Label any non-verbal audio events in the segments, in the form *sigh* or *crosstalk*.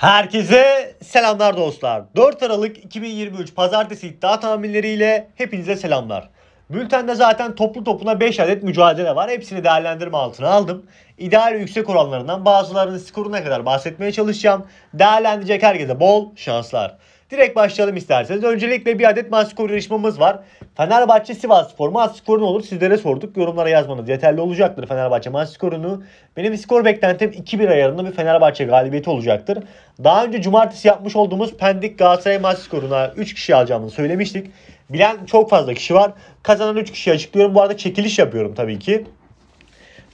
Herkese selamlar dostlar. 4 Aralık 2023 Pazartesi iddia tahminleriyle hepinize selamlar. Bültende zaten toplu topuna 5 adet mücadele var. Hepsini değerlendirme altına aldım. İdeal yüksek oranlarından bazılarının skoruna kadar bahsetmeye çalışacağım. Değerlendirecek herkese bol şanslar. Direkt başlayalım isterseniz. Öncelikle bir adet maç yarışmamız var. Fenerbahçe Sivas Spor maç skoru ne olur sizlere sorduk. Yorumlara yazmanız yeterli olacaktır Fenerbahçe maç skorunu. Benim skor beklentim 2-1 ayarında bir Fenerbahçe galibiyeti olacaktır. Daha önce cumartesi yapmış olduğumuz Pendik Galatasaray maç skoruna 3 kişi alacağımızı söylemiştik. Bilen çok fazla kişi var. Kazanan 3 kişi açıklıyorum. Bu arada çekiliş yapıyorum tabii ki.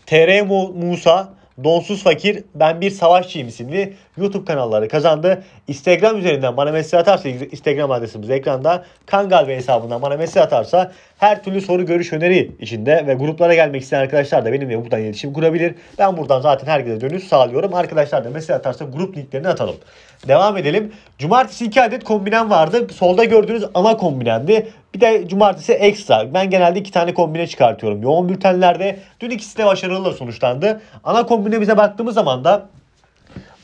TR Musa Donsuz Fakir Ben Bir Savaşçıyım isimli YouTube kanalları kazandı. Instagram üzerinden bana mesaj atarsa Instagram adresimiz ekranda. Kangal ve hesabından bana mesaj atarsa her türlü soru görüş öneri içinde ve gruplara gelmek isteyen arkadaşlar da benimle buradan iletişim kurabilir. Ben buradan zaten herkese dönüş sağlıyorum. Arkadaşlar da mesaj atarsa grup linklerini atalım. Devam edelim. Cumartesi 2 adet kombinem vardı. Solda gördüğünüz ana kombinemdi. Bir de cumartesi ekstra. Ben genelde iki tane kombine çıkartıyorum. Yoğun bültenlerde dün ikisi de başarılı sonuçlandı. Ana kombine bize baktığımız zaman da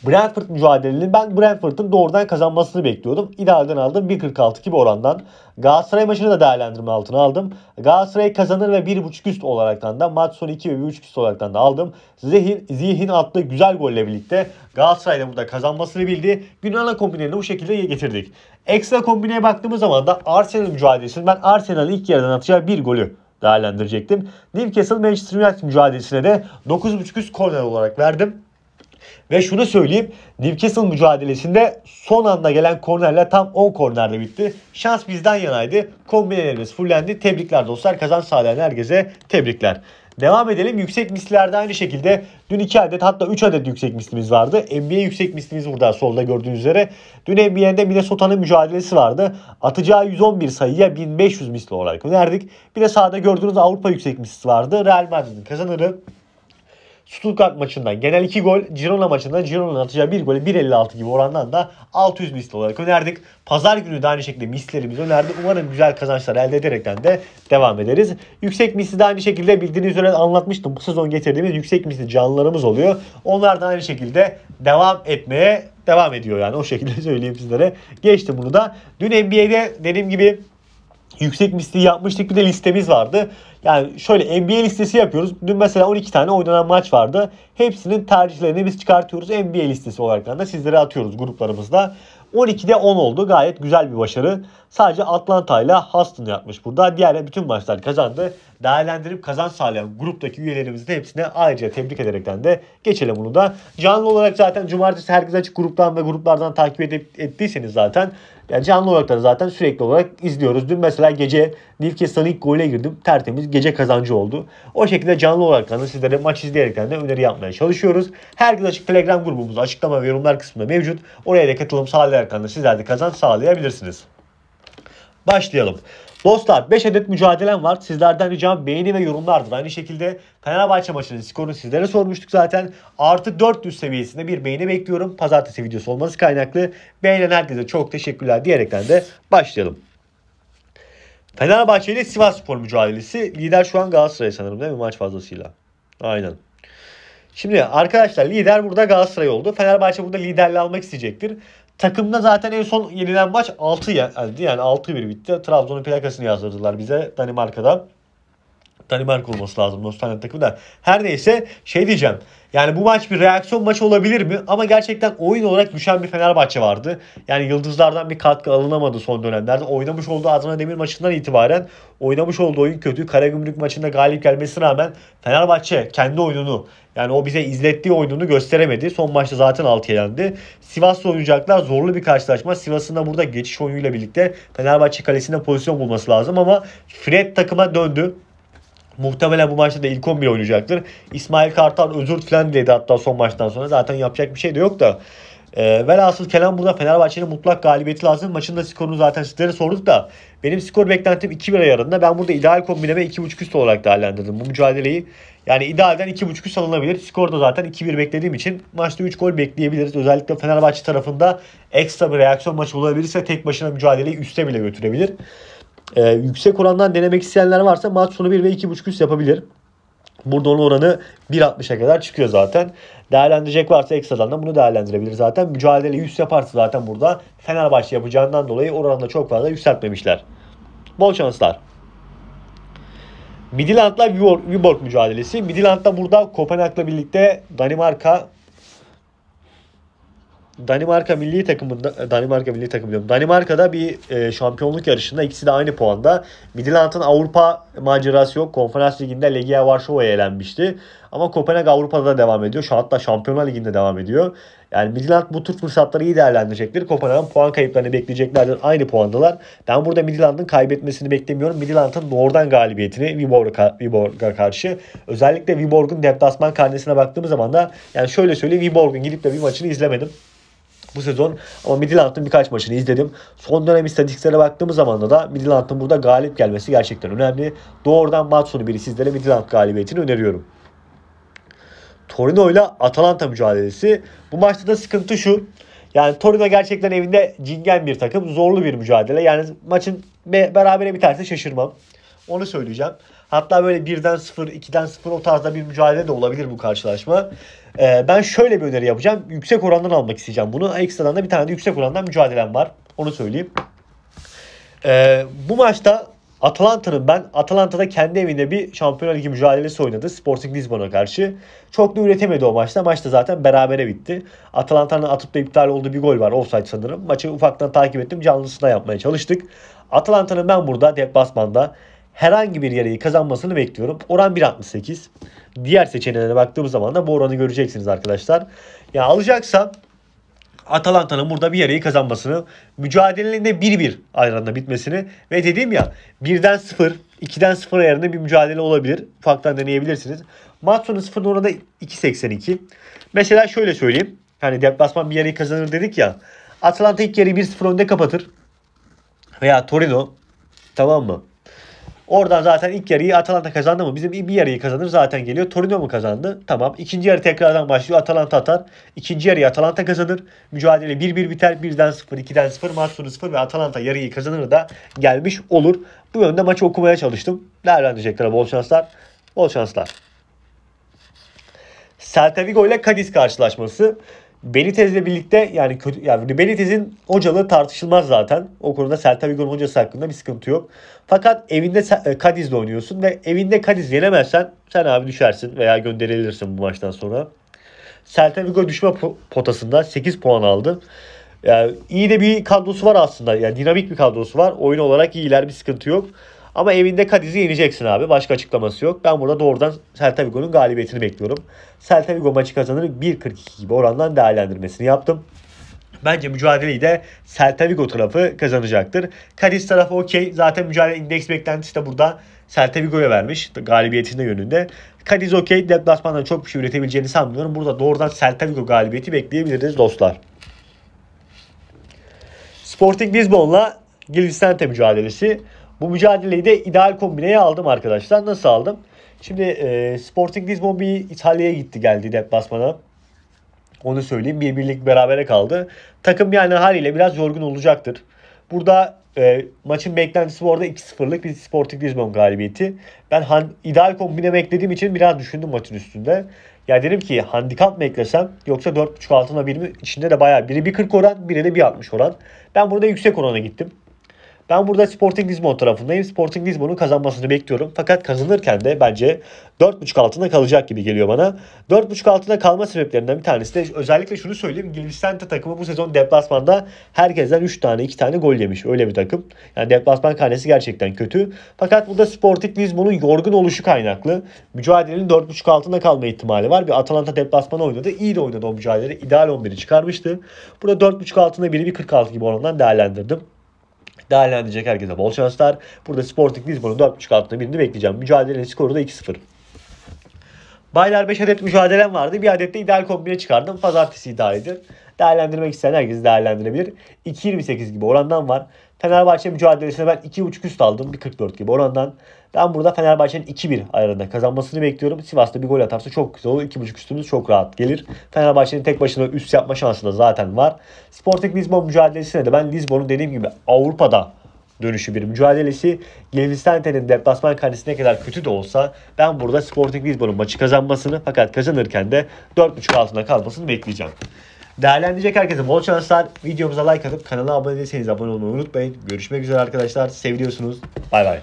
Brentford mücadelesini ben Brentford'ın doğrudan kazanmasını bekliyordum. İdareden aldım 1.46 gibi orandan. Galatasaray maçını da değerlendirme altına aldım. Galatasaray kazanır ve 1.5 üst olaraktan da maç sonu 2 ve 1.5 üst olaraktan da aldım. Zihin, zihin attığı güzel golle birlikte Galatasaray da burada kazanmasını bildi. Günün ana kombinelerini bu şekilde getirdik. Ekstra kombineye baktığımız zaman da Arsenal mücadelesini ben Arsenal'ın ilk yerden atacağı bir golü değerlendirecektim. Newcastle Manchester United mücadelesine de 9.5 üst korner olarak verdim. Ve şunu söyleyeyim Newcastle mücadelesinde son anda gelen kornerler tam 10 kornerle bitti. Şans bizden yanaydı. Kombinelerimiz fullendi. Tebrikler dostlar. Kazan sağlayan herkese tebrikler. Devam edelim. Yüksek mislerde aynı şekilde dün 2 adet hatta 3 adet yüksek mislimiz vardı. NBA yüksek mislimiz burada solda gördüğünüz üzere. Dün NBA'de Minnesota'nın mücadelesi vardı. Atacağı 111 sayıya 1500 misli olarak önerdik. Bir de sağda gördüğünüz Avrupa yüksek mislisi vardı. Real Madrid'in kazanırı Stuttgart maçından genel 2 gol, Girona maçından Girona'nın atacağı 1 golü 1.56 gibi orandan da 600 misli olarak önerdik. Pazar günü de aynı şekilde mislerimizi önerdik. Umarım güzel kazançlar elde ederekten de devam ederiz. Yüksek misli de aynı şekilde bildiğiniz üzere anlatmıştım. Bu sezon getirdiğimiz yüksek misli canlılarımız oluyor. Onlar da aynı şekilde devam etmeye devam ediyor yani o şekilde *laughs* söyleyeyim sizlere. Geçtim bunu da. Dün NBA'de dediğim gibi yüksek bir listeyi yapmıştık. Bir de listemiz vardı. Yani şöyle NBA listesi yapıyoruz. Dün mesela 12 tane oynanan maç vardı. Hepsinin tercihlerini biz çıkartıyoruz. NBA listesi olarak da sizlere atıyoruz gruplarımızda. 12'de 10 oldu. Gayet güzel bir başarı. Sadece Atlanta ile Houston yapmış burada. Diğer bütün maçlar kazandı. Değerlendirip kazan sağlayan gruptaki üyelerimizi de hepsine ayrıca tebrik ederekten de geçelim bunu da. Canlı olarak zaten cumartesi herkes açık gruptan ve gruplardan takip edip, ettiyseniz zaten yani canlı olarak da zaten sürekli olarak izliyoruz. Dün mesela gece Newcastle'ın ilk golüne girdim. Tertemiz gece kazancı oldu. O şekilde canlı olarak da sizlere maç izleyerekten de öneri yapmaya çalışıyoruz. Herkes açık Telegram grubumuz açıklama ve yorumlar kısmında mevcut. Oraya da katılım sağlayarak da sizler de kazanç sağlayabilirsiniz başlayalım. Dostlar 5 adet mücadelem var. Sizlerden ricam beğeni ve yorumlardır. Aynı şekilde Fenerbahçe maçının skorunu sizlere sormuştuk zaten. Artı 400 seviyesinde bir beğeni bekliyorum. Pazartesi videosu olması kaynaklı. Beğenen herkese çok teşekkürler diyerekten de başlayalım. Fenerbahçe ile Sivas Spor mücadelesi. Lider şu an Galatasaray sanırım değil mi maç fazlasıyla? Aynen. Şimdi arkadaşlar lider burada Galatasaray oldu. Fenerbahçe burada liderliği almak isteyecektir. Takımda zaten en son yenilen maç 6 yendi. Yani 6-1 bitti. Trabzon'un plakasını yazdırdılar bize Danimarka'dan. Danimark olması lazım Nostalya takımı da. Her neyse şey diyeceğim. Yani bu maç bir reaksiyon maçı olabilir mi? Ama gerçekten oyun olarak düşen bir Fenerbahçe vardı. Yani yıldızlardan bir katkı alınamadı son dönemlerde. Oynamış olduğu Adana Demir maçından itibaren oynamış olduğu oyun kötü. Karagümrük maçında galip gelmesine rağmen Fenerbahçe kendi oyununu yani o bize izlettiği oyununu gösteremedi. Son maçta zaten 6 elendi. Sivas'la oynayacaklar. Zorlu bir karşılaşma. Sivas'ın da burada geçiş oyunuyla birlikte Fenerbahçe kalesinde pozisyon bulması lazım ama Fred takıma döndü. Muhtemelen bu maçta da ilk 11 oynayacaktır. İsmail Kartal özür falan diledi hatta son maçtan sonra. Zaten yapacak bir şey de yok da. E, velhasıl kelam burada Fenerbahçe'nin mutlak galibiyeti lazım. Maçın da skorunu zaten sizlere sorduk da benim skor beklentim 2-1 ayarında. Ben burada ideal kombineme 2.5 üst olarak değerlendirdim bu mücadeleyi. Yani idealden 2.5 üst alınabilir. Skor da zaten 2-1 beklediğim için maçta 3 gol bekleyebiliriz. Özellikle Fenerbahçe tarafında ekstra bir reaksiyon maçı olabilirse tek başına mücadeleyi üste bile götürebilir. Ee, yüksek orandan denemek isteyenler varsa maç sonu 1 ve 2.5 üst yapabilir. Burada onun oranı 1.60'a kadar çıkıyor zaten. Değerlendirecek varsa ekstradan da bunu değerlendirebilir zaten. Mücadele yüz yaparsa zaten burada Fenerbahçe yapacağından dolayı oranını çok fazla yükseltmemişler. Bol şanslar. Midland'la Viborg mücadelesi. Midland'da burada Kopenhag'la birlikte Danimarka Danimarka milli takımında e, Danimarka milli takım diyorum. Danimarka'da bir e, şampiyonluk yarışında ikisi de aynı puanda. Midland'ın Avrupa macerası yok. Konferans Ligi'nde Legia Varşova'ya elenmişti. Ama Kopenhag Avrupa'da da devam ediyor. Şu hatta Şampiyonlar Ligi'nde devam ediyor. Yani Midland bu tür fırsatları iyi değerlendirecektir. Kopenhag'ın puan kayıplarını bekleyeceklerdir. Aynı puandalar. Ben burada Midland'ın kaybetmesini beklemiyorum. Midland'ın doğrudan galibiyetini Viborg'a, Viborg'a karşı. Özellikle Viborg'un deplasman karnesine baktığımız zaman da yani şöyle söyleyeyim Viborg'un gidip de bir maçını izlemedim bu sezon. Ama Midland'ın birkaç maçını izledim. Son dönem istatistiklere baktığımız zaman da Midland'ın burada galip gelmesi gerçekten önemli. Doğrudan maç sonu biri sizlere Midland galibiyetini öneriyorum. Torino ile Atalanta mücadelesi. Bu maçta da sıkıntı şu. Yani Torino gerçekten evinde cingen bir takım. Zorlu bir mücadele. Yani maçın berabere biterse şaşırmam. Onu söyleyeceğim. Hatta böyle 1'den 0, 2'den 0 o tarzda bir mücadele de olabilir bu karşılaşma. Ee, ben şöyle bir öneri yapacağım. Yüksek orandan almak isteyeceğim bunu. Ekstradan da bir tane de yüksek orandan mücadelem var. Onu söyleyeyim. Ee, bu maçta Atalanta'nın ben Atalanta'da kendi evinde bir Şampiyonlar Ligi mücadelesi oynadı Sporting Lisbon'a karşı. Çok da üretemedi o maçta. Maçta zaten berabere bitti. Atalanta'nın atıp da iptal olduğu bir gol var. Offside sanırım. Maçı ufaktan takip ettim. Canlısına yapmaya çalıştık. Atalanta'nın ben burada deplasmanda herhangi bir yarayı kazanmasını bekliyorum. Oran 1.68. Diğer seçeneklere baktığımız zaman da bu oranı göreceksiniz arkadaşlar. Ya alacaksa, alacaksam Atalanta'nın burada bir yarayı kazanmasını, mücadelenin de 1-1 ayranında bitmesini ve dediğim ya 1'den 0, 2'den 0 ayarında bir mücadele olabilir. Ufaktan deneyebilirsiniz. Maç sonu 0 oranı da 2.82. Mesela şöyle söyleyeyim. Hani deplasman bir yarayı kazanır dedik ya. Atalanta ilk yarıyı 1-0 önde kapatır. Veya Torino tamam mı? Oradan zaten ilk yarıyı Atalanta kazandı mı? Bizim bir yarıyı kazanır zaten geliyor. Torino mu kazandı? Tamam. İkinci yarı tekrardan başlıyor. Atalanta atar. İkinci yarıyı Atalanta kazanır. Mücadele 1-1 biter. 1'den 0, 2'den 0, maç sonu 0 ve Atalanta yarıyı kazanır da gelmiş olur. Bu yönde maçı okumaya çalıştım. Değerlendirecekler bol şanslar. Bol şanslar. Celta Vigo ile Cadiz karşılaşması. Benitez'le birlikte yani kötü yani Benitez'in hocalığı tartışılmaz zaten. O konuda Celta Vigo'nun hocası hakkında bir sıkıntı yok. Fakat evinde Kadiz'le e, oynuyorsun ve evinde Kadiz yenemezsen sen abi düşersin veya gönderilirsin bu maçtan sonra. Celta Vigo düşme potasında 8 puan aldı. Yani iyi de bir kadrosu var aslında. Yani dinamik bir kadrosu var. Oyun olarak iyiler bir sıkıntı yok. Ama evinde Kadiz'i yeneceksin abi. Başka açıklaması yok. Ben burada doğrudan Celta Vigo'nun galibiyetini bekliyorum. Celta Vigo maçı kazanır 1.42 gibi orandan değerlendirmesini yaptım. Bence mücadeleyi de Celta Vigo tarafı kazanacaktır. Cadiz tarafı okey. Zaten mücadele indeks beklentisi de burada Celta Vigo'ya vermiş galibiyetinde yönünde. Cadiz okey. Deplasmandan çok bir şey üretebileceğini sanmıyorum. Burada doğrudan Celta Vigo galibiyeti bekleyebiliriz dostlar. Sporting Lisbon'la Gil mücadelesi. Bu mücadeleyi de ideal kombineye aldım arkadaşlar. Nasıl aldım? Şimdi e, Sporting Lisbon bir İtalya'ya gitti geldi dep basmana Onu söyleyeyim. Bir birlik berabere kaldı. Takım yani haliyle biraz yorgun olacaktır. Burada e, maçın beklentisi bu arada 2-0'lık bir Sporting Lisbon galibiyeti. Ben han, ideal kombine beklediğim için biraz düşündüm maçın üstünde. Ya dedim ki handikap mı eklesem yoksa 4.5 altına 1 mi? İçinde de bayağı biri 1.40 oran biri de 1.60 oran. Ben burada yüksek orana gittim. Ben burada Sporting Lisbon tarafındayım. Sporting Lisbon'un kazanmasını bekliyorum. Fakat kazanırken de bence 4.5 altında kalacak gibi geliyor bana. 4.5 altında kalma sebeplerinden bir tanesi de özellikle şunu söyleyeyim. Gilvisente takımı bu sezon deplasmanda herkesten 3 tane 2 tane gol yemiş. Öyle bir takım. Yani deplasman karnesi gerçekten kötü. Fakat burada Sporting Lisbon'un yorgun oluşu kaynaklı. Mücadelenin 4.5 altında kalma ihtimali var. Bir Atalanta deplasmanı oynadı. İyi de oynadı o mücadele. İdeal 11'i çıkarmıştı. Burada 4.5 altında biri bir 46 gibi oranından değerlendirdim değerlendirecek herkese bol şanslar. Burada Sporting Lisbon'un 4.5 altında birini bekleyeceğim. Mücadelenin skoru da 2-0. Baylar 5 adet mücadelem vardı. Bir adet de ideal kombine çıkardım. Pazartesi idealiydi. Değerlendirmek isteyen herkes değerlendirebilir. 2.28 gibi orandan var. Fenerbahçe mücadelesine ben 2.5 üst aldım. 1.44 gibi orandan. Ben burada Fenerbahçe'nin 2-1 ayarında kazanmasını bekliyorum. Sivas'ta bir gol atarsa çok güzel olur. 2.5 üstümüz çok rahat gelir. Fenerbahçe'nin tek başına üst yapma şansı da zaten var. Sporting Lisbon mücadelesine de ben Lisbon'un dediğim gibi Avrupa'da dönüşü bir mücadelesi. Gelistante'nin deplasman ne kadar kötü de olsa ben burada Sporting Lisbon'un maçı kazanmasını fakat kazanırken de 4.5 altında kalmasını bekleyeceğim. Değerlendirecek herkese bol şanslar. Videomuza like atıp kanala abone değilseniz abone olmayı unutmayın. Görüşmek üzere arkadaşlar. Seviyorsunuz. Bay bay.